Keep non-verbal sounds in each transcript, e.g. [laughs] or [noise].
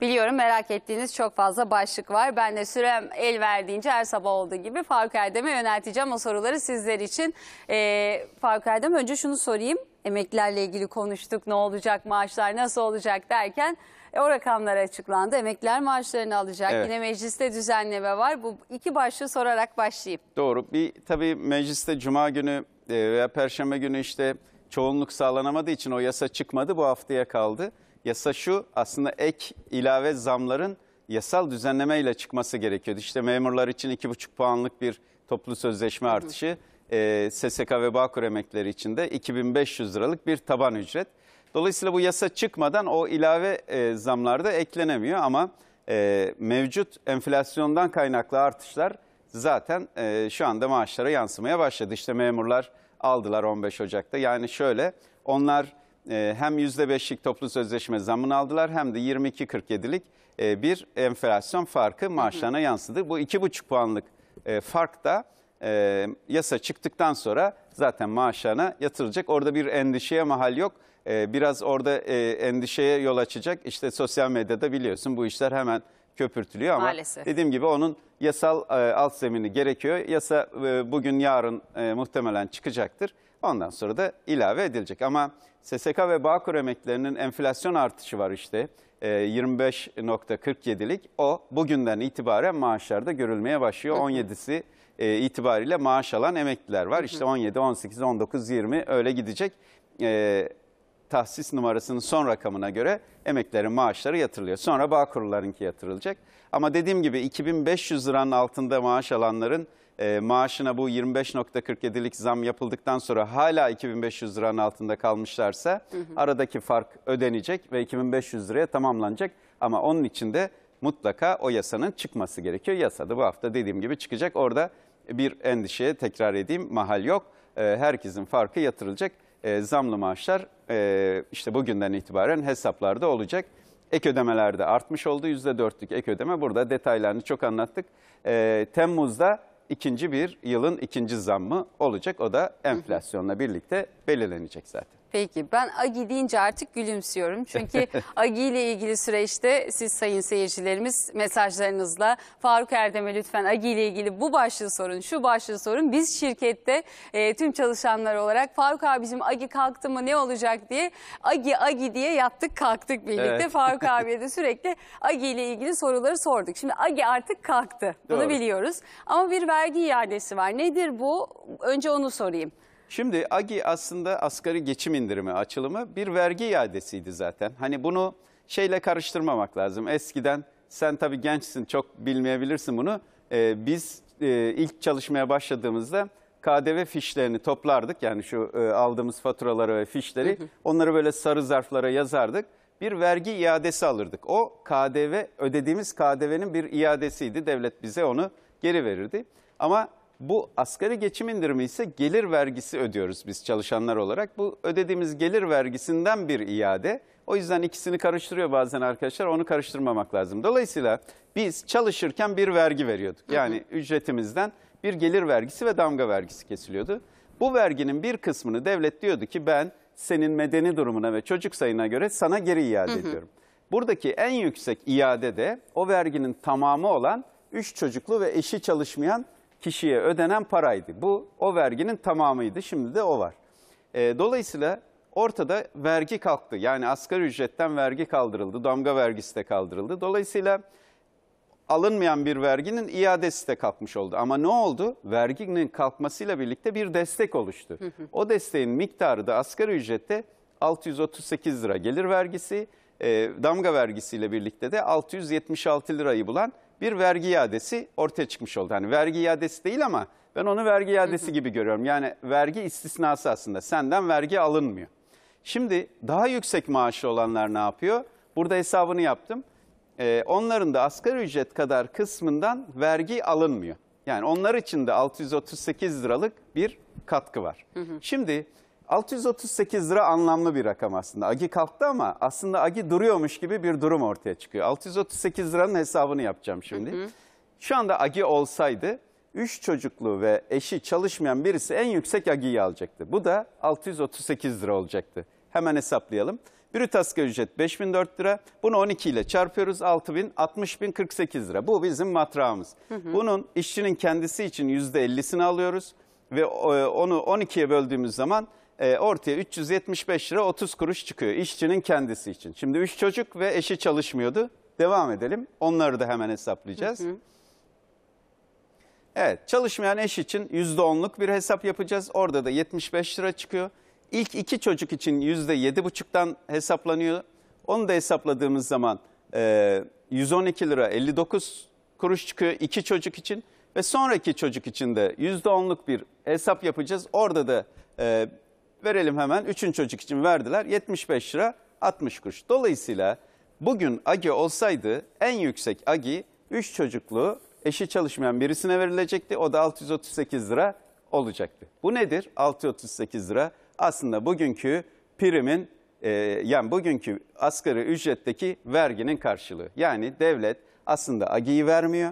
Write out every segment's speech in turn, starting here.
Biliyorum merak ettiğiniz çok fazla başlık var. Ben de sürem el verdiğince her sabah olduğu gibi Faruk Erdem'e yönelteceğim o soruları sizler için. Ee, Faruk Erdem önce şunu sorayım. Emeklilerle ilgili konuştuk ne olacak maaşlar nasıl olacak derken e, o rakamlar açıklandı. Emekliler maaşlarını alacak. Evet. Yine mecliste düzenleme var. Bu iki başlığı sorarak başlayayım. Doğru. Bir tabii mecliste cuma günü e, veya perşembe günü işte çoğunluk sağlanamadığı için o yasa çıkmadı bu haftaya kaldı. Yasa şu aslında ek ilave zamların yasal düzenlemeyle çıkması gerekiyordu. İşte memurlar için 2,5 puanlık bir toplu sözleşme artışı, e, SSK ve Bağkur emekleri için de 2500 liralık bir taban ücret. Dolayısıyla bu yasa çıkmadan o ilave e, zamlar da eklenemiyor ama e, mevcut enflasyondan kaynaklı artışlar zaten e, şu anda maaşlara yansımaya başladı. İşte memurlar aldılar 15 Ocak'ta. Yani şöyle onlar ee, hem %5'lik toplu sözleşme zamını aldılar hem de 22.47'lik e, bir enflasyon farkı maaşlarına yansıdı. Bu 2,5 puanlık e, fark da e, yasa çıktıktan sonra zaten maaşlarına yatırılacak. Orada bir endişeye mahal yok. Biraz orada endişeye yol açacak. İşte sosyal medyada biliyorsun bu işler hemen köpürtülüyor ama Maalesef. dediğim gibi onun yasal e, alt zemini gerekiyor. Yasa e, bugün yarın e, muhtemelen çıkacaktır. Ondan sonra da ilave edilecek. Ama SSK ve Bağkur emeklerinin enflasyon artışı var işte. E, 25.47'lik o bugünden itibaren maaşlarda görülmeye başlıyor. 17'si e, itibariyle maaş alan emekliler var. İşte 17, 18, 19, 20 öyle gidecek. E, tahsis numarasının son rakamına göre emeklerin maaşları yatırılıyor. Sonra bağ Bağkurlarınki yatırılacak. Ama dediğim gibi 2500 liranın altında maaş alanların e, maaşına bu 25.47'lik zam yapıldıktan sonra hala 2500 liranın altında kalmışlarsa hı hı. aradaki fark ödenecek ve 2500 liraya tamamlanacak. Ama onun için de mutlaka o yasanın çıkması gerekiyor. Yasada bu hafta dediğim gibi çıkacak. Orada bir endişeye tekrar edeyim mahal yok. E, herkesin farkı yatırılacak e, zamlı maaşlar e, işte bugünden itibaren hesaplarda olacak. Ek ödemelerde artmış oldu. %4'lük ek ödeme burada detaylarını çok anlattık. E, Temmuz'da ikinci bir yılın ikinci zammı olacak. O da enflasyonla birlikte belirlenecek zaten. Peki ben Agi deyince artık gülümsüyorum. Çünkü [laughs] Agi ile ilgili süreçte siz sayın seyircilerimiz mesajlarınızla Faruk Erdem'e lütfen Agi ile ilgili bu başlığı sorun, şu başlığı sorun. Biz şirkette e, tüm çalışanlar olarak Faruk abicim Agi kalktı mı ne olacak diye Agi Agi diye yattık kalktık birlikte. Evet. Faruk [laughs] abiye de sürekli Agi ile ilgili soruları sorduk. Şimdi Agi artık kalktı. Bunu biliyoruz. Ama bir vergi iadesi var. Nedir bu? Önce onu sorayım. Şimdi AGI aslında asgari geçim indirimi açılımı bir vergi iadesiydi zaten. Hani bunu şeyle karıştırmamak lazım. Eskiden sen tabii gençsin çok bilmeyebilirsin bunu. Ee, biz e, ilk çalışmaya başladığımızda KDV fişlerini toplardık. Yani şu e, aldığımız faturaları ve fişleri onları böyle sarı zarflara yazardık. Bir vergi iadesi alırdık. O KDV ödediğimiz KDV'nin bir iadesiydi. Devlet bize onu geri verirdi. Ama bu asgari geçim indirimi ise gelir vergisi ödüyoruz biz çalışanlar olarak. Bu ödediğimiz gelir vergisinden bir iade. O yüzden ikisini karıştırıyor bazen arkadaşlar. Onu karıştırmamak lazım. Dolayısıyla biz çalışırken bir vergi veriyorduk. Yani hı hı. ücretimizden bir gelir vergisi ve damga vergisi kesiliyordu. Bu verginin bir kısmını devlet diyordu ki ben senin medeni durumuna ve çocuk sayına göre sana geri iade hı hı. ediyorum. Buradaki en yüksek iade de o verginin tamamı olan 3 çocuklu ve eşi çalışmayan kişiye ödenen paraydı. Bu o verginin tamamıydı. Şimdi de o var. E, dolayısıyla ortada vergi kalktı. Yani asgari ücretten vergi kaldırıldı. Damga vergisi de kaldırıldı. Dolayısıyla alınmayan bir verginin iadesi de kalkmış oldu. Ama ne oldu? Verginin kalkmasıyla birlikte bir destek oluştu. O desteğin miktarı da asgari ücrette 638 lira gelir vergisi, e, damga vergisiyle birlikte de 676 lirayı bulan bir vergi iadesi ortaya çıkmış oldu. Hani vergi iadesi değil ama ben onu vergi iadesi hı hı. gibi görüyorum. Yani vergi istisnası aslında senden vergi alınmıyor. Şimdi daha yüksek maaşı olanlar ne yapıyor? Burada hesabını yaptım. Ee, onların da asgari ücret kadar kısmından vergi alınmıyor. Yani onlar için de 638 liralık bir katkı var. Hı hı. Şimdi... 638 lira anlamlı bir rakam aslında. Agi kalktı ama aslında Agi duruyormuş gibi bir durum ortaya çıkıyor. 638 liranın hesabını yapacağım şimdi. Hı hı. Şu anda Agi olsaydı 3 çocuklu ve eşi çalışmayan birisi en yüksek Agi'yi alacaktı. Bu da 638 lira olacaktı. Hemen hesaplayalım. Brüt asgari ücret 5004 lira. Bunu 12 ile çarpıyoruz 6000, 60048 lira. Bu bizim matrağımız. Hı hı. Bunun işçinin kendisi için %50'sini alıyoruz ve e, onu 12'ye böldüğümüz zaman e, ortaya 375 lira 30 kuruş çıkıyor işçinin kendisi için. Şimdi 3 çocuk ve eşi çalışmıyordu. Devam edelim. Onları da hemen hesaplayacağız. Hı hı. Evet çalışmayan eş için %10'luk bir hesap yapacağız. Orada da 75 lira çıkıyor. İlk iki çocuk için %7,5'tan hesaplanıyor. Onu da hesapladığımız zaman e, 112 lira 59 kuruş çıkıyor iki çocuk için. Ve sonraki çocuk için de %10'luk bir hesap yapacağız. Orada da e, verelim hemen 3'ün çocuk için verdiler 75 lira 60 kuruş. Dolayısıyla bugün agi olsaydı en yüksek agi 3 çocuklu eşi çalışmayan birisine verilecekti. O da 638 lira olacaktı. Bu nedir? 638 lira aslında bugünkü primin e, yani bugünkü asgari ücretteki verginin karşılığı. Yani devlet aslında agiyi vermiyor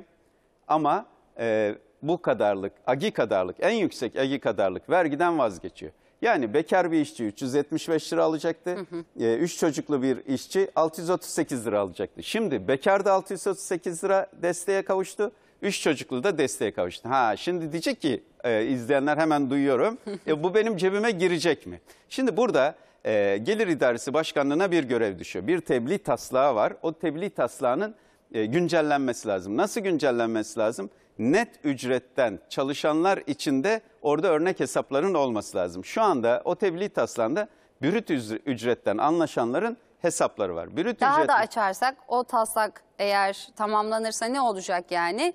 ama e, bu kadarlık, agi kadarlık, en yüksek agi kadarlık vergiden vazgeçiyor. Yani bekar bir işçi 375 lira alacaktı. Hı E, üç çocuklu bir işçi 638 lira alacaktı. Şimdi bekar da 638 lira desteğe kavuştu. Üç çocuklu da desteğe kavuştu. Ha şimdi diyecek ki e, izleyenler hemen duyuyorum. [laughs] E, bu benim cebime girecek mi? Şimdi burada e, Gelir İdaresi Başkanlığı'na bir görev düşüyor. Bir tebliğ taslağı var. O tebliğ taslağının e, güncellenmesi lazım. Nasıl güncellenmesi lazım? net ücretten çalışanlar içinde orada örnek hesapların olması lazım. Şu anda o tebliğ taslağında brüt ücretten anlaşanların hesapları var. Brüt Daha ücret... da açarsak o taslak eğer tamamlanırsa ne olacak yani?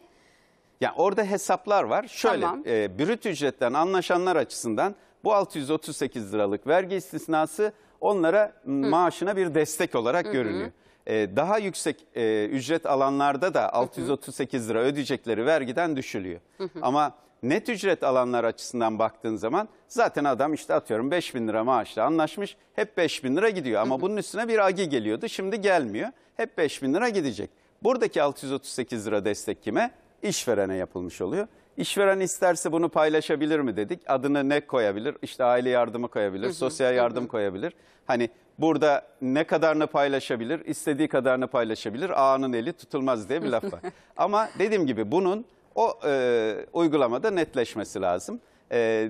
Yani orada hesaplar var. Şöyle tamam. e, brüt ücretten anlaşanlar açısından bu 638 liralık vergi istisnası onlara Hı. maaşına bir destek olarak Hı -hı. görünüyor. Ee, daha yüksek e, ücret alanlarda da 638 lira ödeyecekleri vergiden düşülüyor. Ama net ücret alanlar açısından baktığın zaman zaten adam işte atıyorum 5 bin lira maaşla anlaşmış hep 5 bin lira gidiyor. Ama bunun üstüne bir agi geliyordu şimdi gelmiyor hep 5 bin lira gidecek. Buradaki 638 lira destek kime? İşverene yapılmış oluyor. İşveren isterse bunu paylaşabilir mi dedik. Adını ne koyabilir? İşte aile yardımı koyabilir, sosyal yardım koyabilir. Hani burada ne kadarını paylaşabilir, istediği kadarını paylaşabilir. Ağanın eli tutulmaz diye bir laf var. [laughs] Ama dediğim gibi bunun o e, uygulamada netleşmesi lazım. E,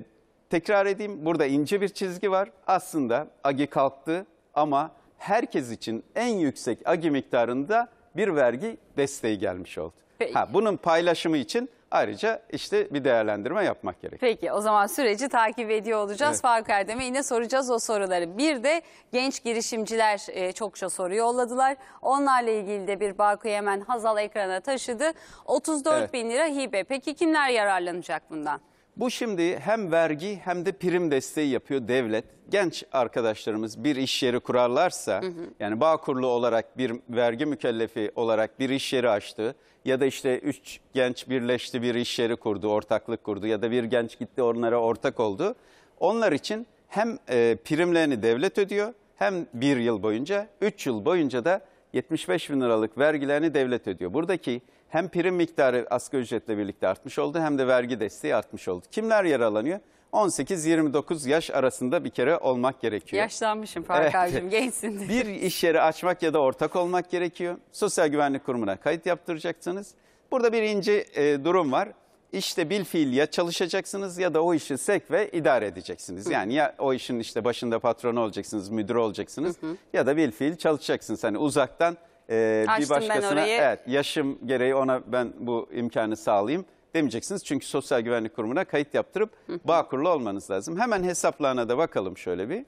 tekrar edeyim burada ince bir çizgi var. Aslında agi kalktı ama herkes için en yüksek agi miktarında bir vergi desteği gelmiş oldu. Peki. Ha, bunun paylaşımı için ayrıca işte bir değerlendirme yapmak gerekiyor. Peki o zaman süreci takip ediyor olacağız. Evet. Faruk Erdem'e yine soracağız o soruları. Bir de genç girişimciler e, çokça soru yolladılar. Onlarla ilgili de bir Barku Yemen Hazal ekrana taşıdı. 34 evet. bin lira hibe. Peki kimler yararlanacak bundan? Bu şimdi hem vergi hem de prim desteği yapıyor devlet. Genç arkadaşlarımız bir iş yeri kurarlarsa hı hı. yani bağ kurulu olarak bir vergi mükellefi olarak bir iş yeri açtı ya da işte üç genç birleşti bir iş yeri kurdu, ortaklık kurdu ya da bir genç gitti onlara ortak oldu. Onlar için hem e, primlerini devlet ödüyor hem bir yıl boyunca, üç yıl boyunca da 75 bin liralık vergilerini devlet ödüyor. Buradaki hem prim miktarı asgari ücretle birlikte artmış oldu hem de vergi desteği artmış oldu. Kimler yaralanıyor? 18-29 yaş arasında bir kere olmak gerekiyor. Yaşlanmışım fark evet. abicim gençsin. [laughs] bir iş yeri açmak ya da ortak olmak gerekiyor. Sosyal güvenlik kurumuna kayıt yaptıracaksınız. Burada bir ince e, durum var işte bil fiil ya çalışacaksınız ya da o işi sek ve idare edeceksiniz. Yani ya o işin işte başında patronu olacaksınız, müdür olacaksınız ya da bil fiil çalışacaksınız. Hani uzaktan e, bir başkasına evet, yaşım gereği ona ben bu imkanı sağlayayım demeyeceksiniz. Çünkü Sosyal Güvenlik Kurumu'na kayıt yaptırıp bağ hı. olmanız lazım. Hemen hesaplarına da bakalım şöyle bir.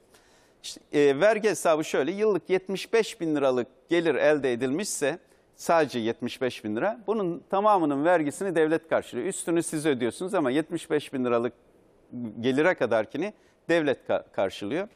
İşte, e, vergi hesabı şöyle yıllık 75 bin liralık gelir elde edilmişse... Sadece 75 bin lira. Bunun tamamının vergisini devlet karşılıyor. Üstünü siz ödüyorsunuz ama 75 bin liralık gelire kadarkini devlet karşılıyor.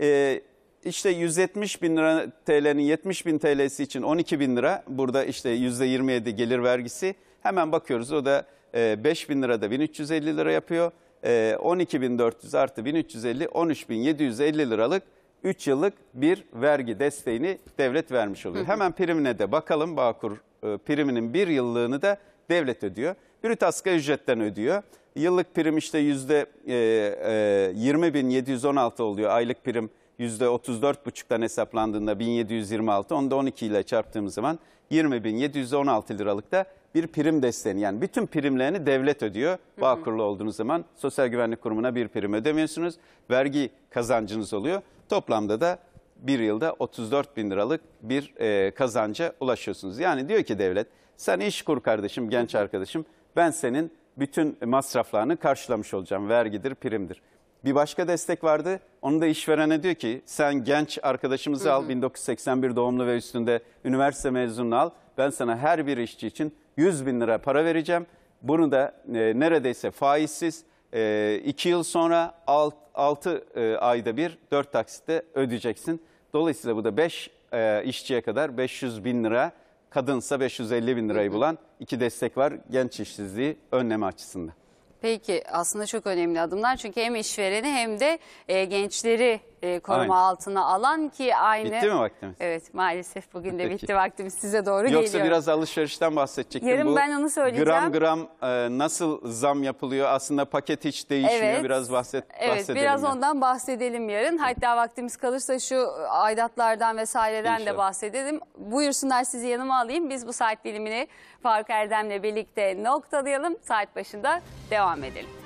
Ee, işte 170 bin lira TL'nin 70 bin TL'si için 12 bin lira. Burada işte %27 gelir vergisi. Hemen bakıyoruz o da 5 e, bin lirada 1350 lira yapıyor. 12.400 e, artı 1350, 13.750 liralık 3 yıllık bir vergi desteğini devlet vermiş oluyor. Hı hı. Hemen primine de bakalım. Bağkur e, priminin bir yıllığını da devlet ödüyor. Brüt asgari ücretten ödüyor. Yıllık prim işte yüzde e, e, 20.716 oluyor. Aylık prim yüzde 34,5'tan hesaplandığında 1726. Onu da 12 ile çarptığımız zaman 20.716 liralıkta bir prim desteği yani bütün primlerini devlet ödüyor. Bağkurlu olduğunuz zaman Sosyal Güvenlik Kurumu'na bir prim ödemiyorsunuz. Vergi kazancınız oluyor. Toplamda da bir yılda 34 bin liralık bir e, kazanca ulaşıyorsunuz. Yani diyor ki devlet sen iş kur kardeşim genç arkadaşım ben senin bütün masraflarını karşılamış olacağım. Vergidir primdir. Bir başka destek vardı. Onu da işverene diyor ki sen genç arkadaşımızı al 1981 doğumlu ve üstünde üniversite mezununu al. Ben sana her bir işçi için 100 bin lira para vereceğim. Bunu da e, neredeyse faizsiz e, iki yıl sonra 6 alt, e, ayda bir dört taksitte ödeyeceksin. Dolayısıyla bu da beş e, işçiye kadar 500 bin lira, kadınsa 550 bin lirayı bulan iki destek var genç işsizliği önleme açısından. Peki aslında çok önemli adımlar çünkü hem işvereni hem de e, gençleri e, koruma Aynen. altına alan ki aynı... Bitti mi vaktimiz? Evet maalesef bugün de Peki. bitti vaktimiz size doğru Yoksa geliyor. Yoksa biraz alışverişten bahsedecektim. Yarın Bu, ben onu söyleyeceğim. Gram gram e, nasıl zam yapılıyor aslında paket hiç değişmiyor evet. biraz bahset, evet, Biraz yani. ondan bahsedelim yarın. Hatta vaktimiz kalırsa şu e, aidatlardan vesaireden İnşallah. de bahsedelim. Buyursunlar sizi yanıma alayım. Biz bu saat dilimini Faruk Erdem'le birlikte noktalayalım. Saat başında devam edelim.